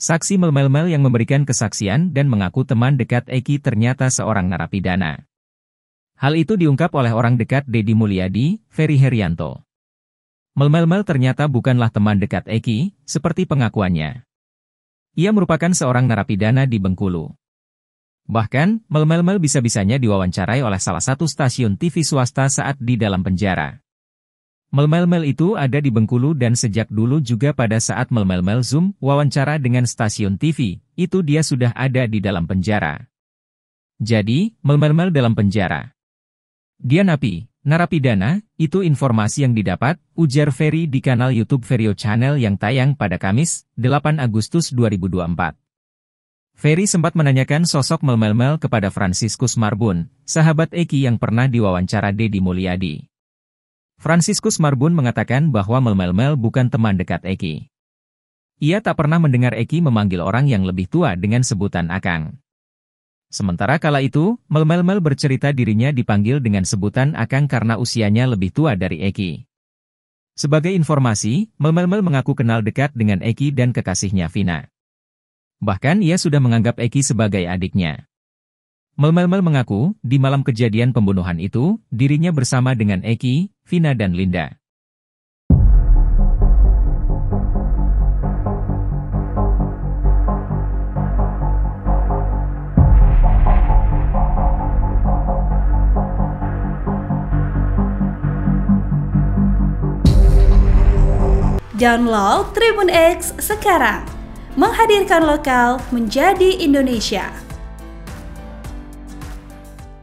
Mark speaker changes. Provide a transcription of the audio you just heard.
Speaker 1: Saksi melmel-mel yang memberikan kesaksian dan mengaku teman dekat Eki ternyata seorang narapidana. Hal itu diungkap oleh orang dekat Dedi Mulyadi, Ferry Herianto. Melmel-mel ternyata bukanlah teman dekat Eki, seperti pengakuannya. Ia merupakan seorang narapidana di Bengkulu. Bahkan, Melmel-mel bisa-bisanya diwawancarai oleh salah satu stasiun TV swasta saat di dalam penjara. Melmel-mel itu ada di Bengkulu dan sejak dulu juga pada saat Melmel-mel Zoom wawancara dengan stasiun TV, itu dia sudah ada di dalam penjara. Jadi, Melmel-mel dalam penjara. Dia napi, narapidana, itu informasi yang didapat, ujar Ferry di kanal YouTube Ferio Channel yang tayang pada Kamis, 8 Agustus 2024. Ferry sempat menanyakan sosok Melmel-mel kepada Franciscus Marbun, sahabat Eki yang pernah diwawancara Dedi Mulyadi. Franciscus Marbun mengatakan bahwa Melmel-Mel bukan teman dekat Eki. Ia tak pernah mendengar Eki memanggil orang yang lebih tua dengan sebutan Akang. Sementara kala itu, Melmel-Mel bercerita dirinya dipanggil dengan sebutan Akang karena usianya lebih tua dari Eki. Sebagai informasi, Melmel-Mel mengaku kenal dekat dengan Eki dan kekasihnya Vina. Bahkan ia sudah menganggap Eki sebagai adiknya. Melmel-Mel mengaku, di malam kejadian pembunuhan itu, dirinya bersama dengan Eki, Vina dan Linda.
Speaker 2: Download Tribun X sekarang, menghadirkan lokal menjadi Indonesia.